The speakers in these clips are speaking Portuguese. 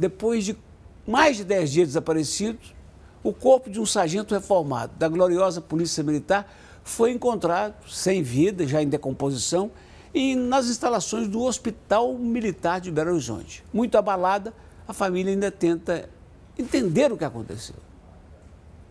depois de mais de 10 dias desaparecidos, o corpo de um sargento reformado da gloriosa Polícia Militar foi encontrado sem vida, já em decomposição, e nas instalações do Hospital Militar de Belo Horizonte. Muito abalada, a família ainda tenta entender o que aconteceu.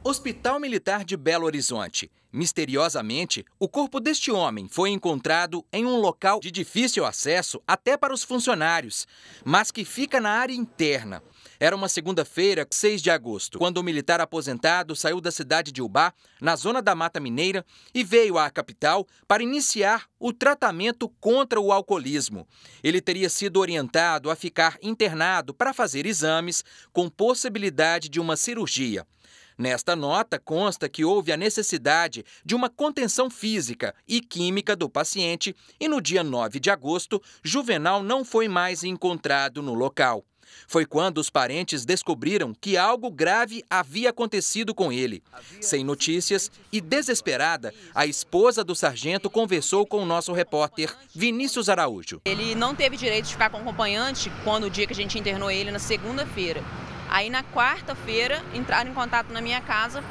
Hospital Militar de Belo Horizonte. Misteriosamente, o corpo deste homem foi encontrado em um local de difícil acesso até para os funcionários, mas que fica na área interna. Era uma segunda-feira, 6 de agosto, quando o militar aposentado saiu da cidade de Ubá, na zona da Mata Mineira, e veio à capital para iniciar o tratamento contra o alcoolismo. Ele teria sido orientado a ficar internado para fazer exames com possibilidade de uma cirurgia. Nesta nota, consta que houve a necessidade de uma contenção física e química do paciente e, no dia 9 de agosto, Juvenal não foi mais encontrado no local. Foi quando os parentes descobriram que algo grave havia acontecido com ele. Sem notícias e desesperada, a esposa do sargento conversou com o nosso repórter Vinícius Araújo. Ele não teve direito de ficar com acompanhante quando o dia que a gente internou ele na segunda-feira. Aí na quarta-feira entraram em contato na minha casa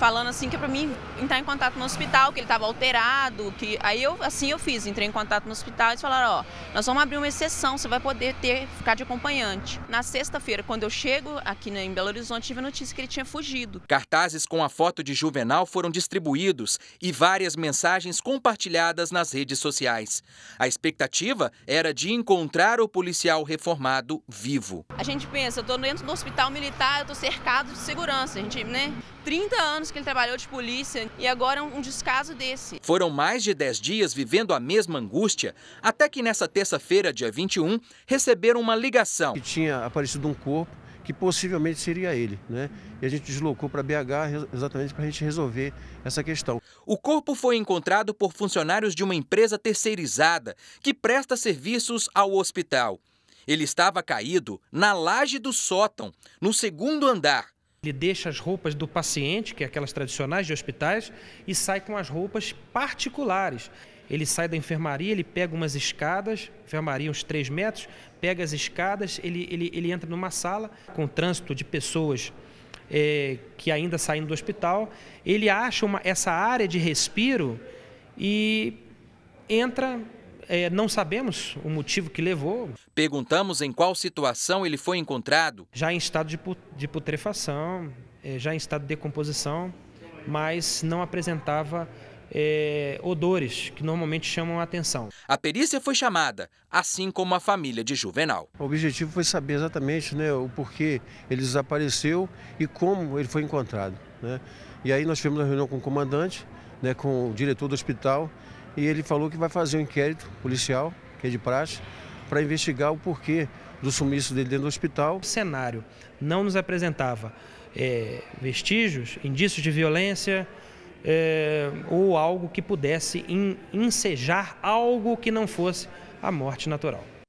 falando assim que é para mim entrar em contato no hospital, que ele estava alterado, que aí eu assim eu fiz, entrei em contato no hospital e eles falaram, ó, nós vamos abrir uma exceção, você vai poder ter ficar de acompanhante. Na sexta-feira, quando eu chego aqui em Belo Horizonte, tive a notícia que ele tinha fugido. Cartazes com a foto de Juvenal foram distribuídos e várias mensagens compartilhadas nas redes sociais. A expectativa era de encontrar o policial reformado vivo. A gente pensa, eu tô dentro do hospital militar, eu tô cercado de segurança, a gente, né? 30 anos que ele trabalhou de polícia e agora um descaso desse. Foram mais de 10 dias vivendo a mesma angústia, até que nessa terça-feira, dia 21, receberam uma ligação. Que tinha aparecido um corpo que possivelmente seria ele, né? E a gente deslocou para BH exatamente para a gente resolver essa questão. O corpo foi encontrado por funcionários de uma empresa terceirizada que presta serviços ao hospital. Ele estava caído na laje do sótão, no segundo andar, ele deixa as roupas do paciente, que é aquelas tradicionais de hospitais, e sai com as roupas particulares. Ele sai da enfermaria, ele pega umas escadas, enfermaria uns 3 metros, pega as escadas, ele, ele, ele entra numa sala com trânsito de pessoas é, que ainda saem do hospital. Ele acha uma, essa área de respiro e entra é, não sabemos o motivo que levou. Perguntamos em qual situação ele foi encontrado. Já em estado de, de putrefação, é, já em estado de decomposição, mas não apresentava é, odores que normalmente chamam a atenção. A perícia foi chamada, assim como a família de Juvenal. O objetivo foi saber exatamente né, o porquê ele desapareceu e como ele foi encontrado. Né? E aí nós tivemos uma reunião com o comandante, né, com o diretor do hospital e ele falou que vai fazer um inquérito policial, que é de praxe, para investigar o porquê do sumiço dele dentro do hospital. O cenário não nos apresentava é, vestígios, indícios de violência é, ou algo que pudesse ensejar algo que não fosse a morte natural.